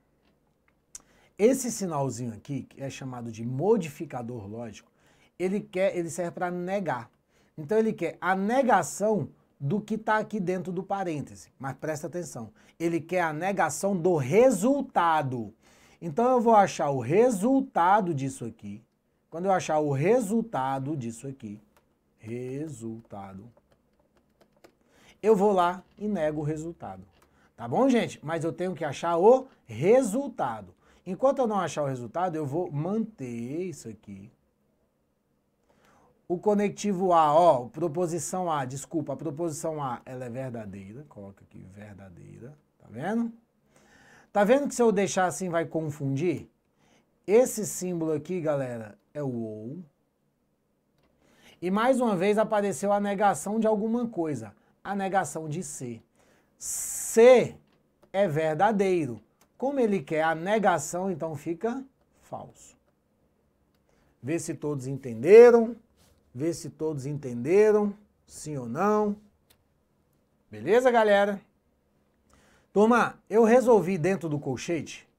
Esse sinalzinho aqui, que é chamado de modificador lógico, ele, quer, ele serve para negar. Então ele quer a negação do que está aqui dentro do parêntese. Mas presta atenção, ele quer a negação do resultado. Então eu vou achar o resultado disso aqui. Quando eu achar o resultado disso aqui, resultado, eu vou lá e nego o resultado. Tá bom, gente? Mas eu tenho que achar o resultado. Enquanto eu não achar o resultado, eu vou manter isso aqui. O conectivo A, ó, proposição A, desculpa, a proposição A, ela é verdadeira. Coloca aqui verdadeira, tá vendo? Tá vendo que se eu deixar assim vai confundir? Esse símbolo aqui, galera, é o OU. E mais uma vez apareceu a negação de alguma coisa, a negação de C. C é verdadeiro. Como ele quer a negação, então fica falso. Vê se todos entenderam. Vê se todos entenderam, sim ou não. Beleza, galera? Turma, eu resolvi dentro do colchete?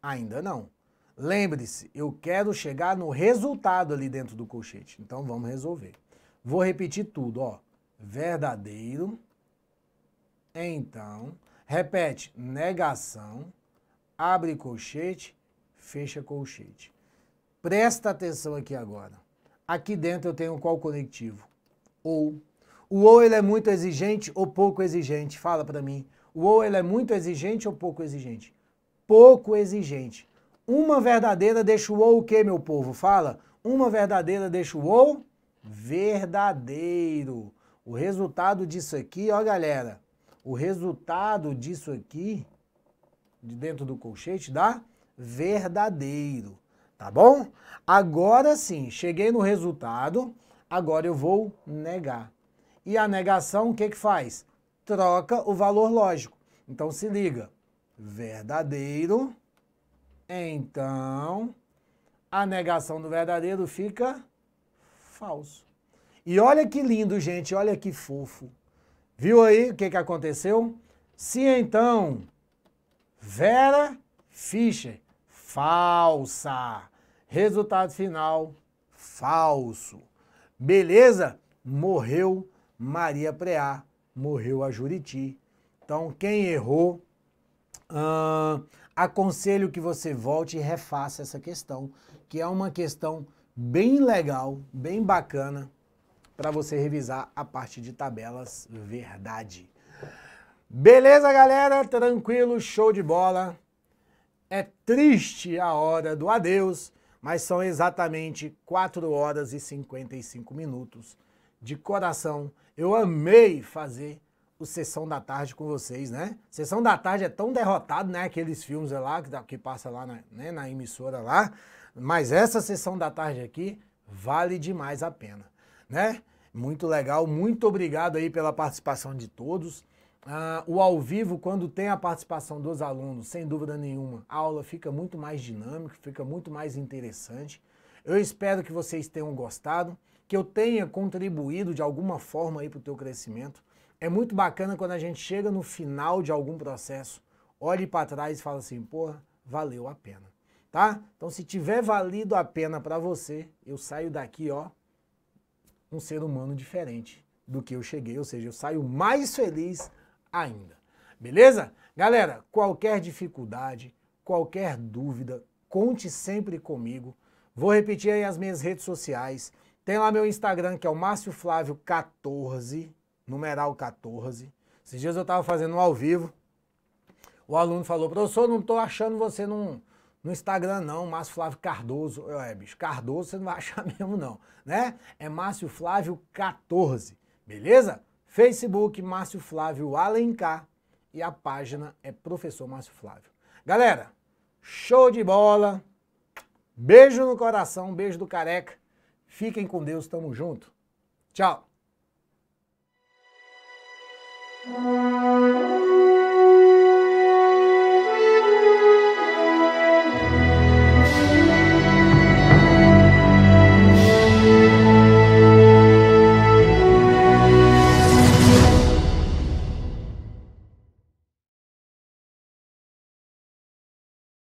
Ainda não. Lembre-se, eu quero chegar no resultado ali dentro do colchete. Então vamos resolver. Vou repetir tudo, ó. Verdadeiro. Então, repete, negação, abre colchete, fecha colchete. Presta atenção aqui agora. Aqui dentro eu tenho qual conectivo? Ou. O ou ele é muito exigente ou pouco exigente? Fala para mim. O ou ele é muito exigente ou pouco exigente? Pouco exigente. Uma verdadeira deixa o ou o que, meu povo? Fala. Uma verdadeira deixa o ou verdadeiro. O resultado disso aqui, ó galera, o resultado disso aqui, de dentro do colchete, dá verdadeiro, tá bom? Agora sim, cheguei no resultado, agora eu vou negar. E a negação, o que que faz? troca o valor lógico. Então se liga. Verdadeiro. Então, a negação do verdadeiro fica falso. E olha que lindo, gente, olha que fofo. Viu aí o que, que aconteceu? Se então Vera Fischer, falsa. Resultado final, falso. Beleza? Morreu Maria Preá morreu a Juriti. Então, quem errou, aconselho que você volte e refaça essa questão, que é uma questão bem legal, bem bacana, para você revisar a parte de tabelas verdade. Beleza, galera? Tranquilo, show de bola. É triste a hora do adeus, mas são exatamente 4 horas e 55 minutos de coração. Eu amei fazer o Sessão da Tarde com vocês, né? Sessão da Tarde é tão derrotado, né? Aqueles filmes lá que, que passa lá na, né? na emissora lá. Mas essa Sessão da Tarde aqui vale demais a pena, né? Muito legal, muito obrigado aí pela participação de todos. Ah, o ao vivo, quando tem a participação dos alunos, sem dúvida nenhuma, a aula fica muito mais dinâmica, fica muito mais interessante. Eu espero que vocês tenham gostado que eu tenha contribuído de alguma forma aí para o teu crescimento. É muito bacana quando a gente chega no final de algum processo, olhe para trás e fala assim, porra, valeu a pena, tá? Então se tiver valido a pena para você, eu saio daqui, ó, um ser humano diferente do que eu cheguei, ou seja, eu saio mais feliz ainda. Beleza? Galera, qualquer dificuldade, qualquer dúvida, conte sempre comigo. Vou repetir aí as minhas redes sociais. Tem lá meu Instagram, que é o Márcio Flávio 14, numeral 14. Esses dias eu estava fazendo um ao vivo. O aluno falou, professor, não estou achando você num, no Instagram não, Márcio Flávio Cardoso. Eu, é, bicho, Cardoso você não vai achar mesmo não, né? É Márcio Flávio 14, beleza? Facebook, Márcio Flávio Alencar. E a página é Professor Márcio Flávio. Galera, show de bola. Beijo no coração, beijo do careca. Fiquem com Deus, tamo junto. Tchau.